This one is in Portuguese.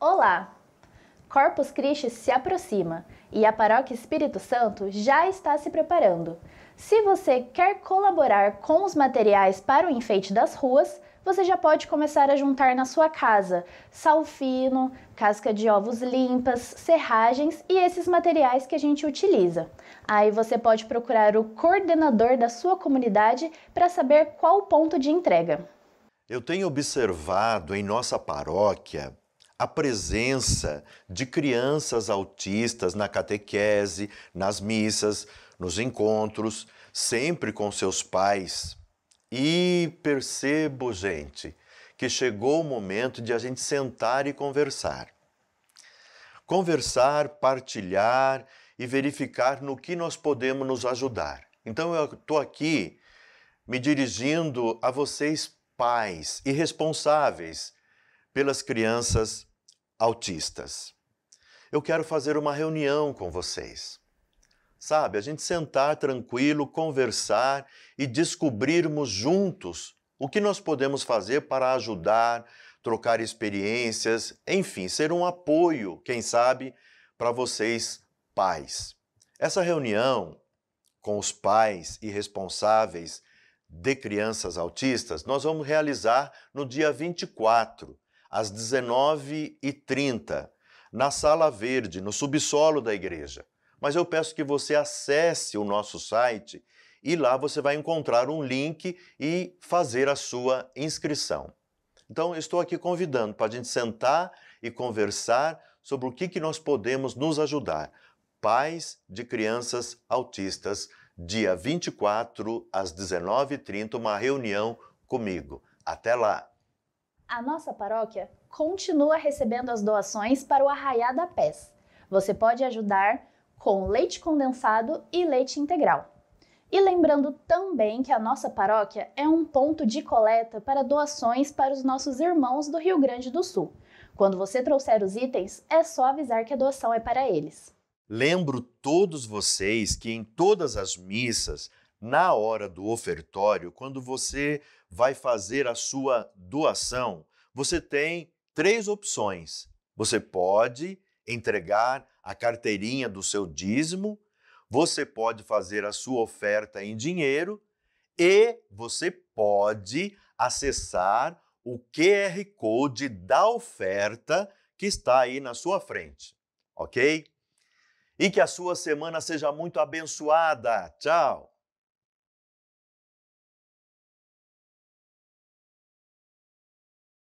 Olá! Corpus Christi se aproxima e a Paróquia Espírito Santo já está se preparando. Se você quer colaborar com os materiais para o enfeite das ruas, você já pode começar a juntar na sua casa sal fino, casca de ovos limpas, serragens e esses materiais que a gente utiliza. Aí você pode procurar o coordenador da sua comunidade para saber qual o ponto de entrega. Eu tenho observado em nossa paróquia a presença de crianças autistas na catequese, nas missas, nos encontros, sempre com seus pais. E percebo, gente, que chegou o momento de a gente sentar e conversar. Conversar, partilhar e verificar no que nós podemos nos ajudar. Então eu estou aqui me dirigindo a vocês, pais e responsáveis pelas crianças autistas. Eu quero fazer uma reunião com vocês. Sabe, a gente sentar tranquilo, conversar e descobrirmos juntos o que nós podemos fazer para ajudar, trocar experiências, enfim, ser um apoio, quem sabe, para vocês pais. Essa reunião com os pais e responsáveis de crianças autistas nós vamos realizar no dia 24 às 19h30, na Sala Verde, no subsolo da igreja. Mas eu peço que você acesse o nosso site e lá você vai encontrar um link e fazer a sua inscrição. Então, estou aqui convidando para a gente sentar e conversar sobre o que, que nós podemos nos ajudar. Pais de crianças autistas, dia 24 às 19h30, uma reunião comigo. Até lá! A nossa paróquia continua recebendo as doações para o Arraiá da Pés. Você pode ajudar com leite condensado e leite integral. E lembrando também que a nossa paróquia é um ponto de coleta para doações para os nossos irmãos do Rio Grande do Sul. Quando você trouxer os itens, é só avisar que a doação é para eles. Lembro todos vocês que em todas as missas na hora do ofertório, quando você vai fazer a sua doação, você tem três opções. Você pode entregar a carteirinha do seu dízimo, você pode fazer a sua oferta em dinheiro e você pode acessar o QR Code da oferta que está aí na sua frente, ok? E que a sua semana seja muito abençoada. Tchau!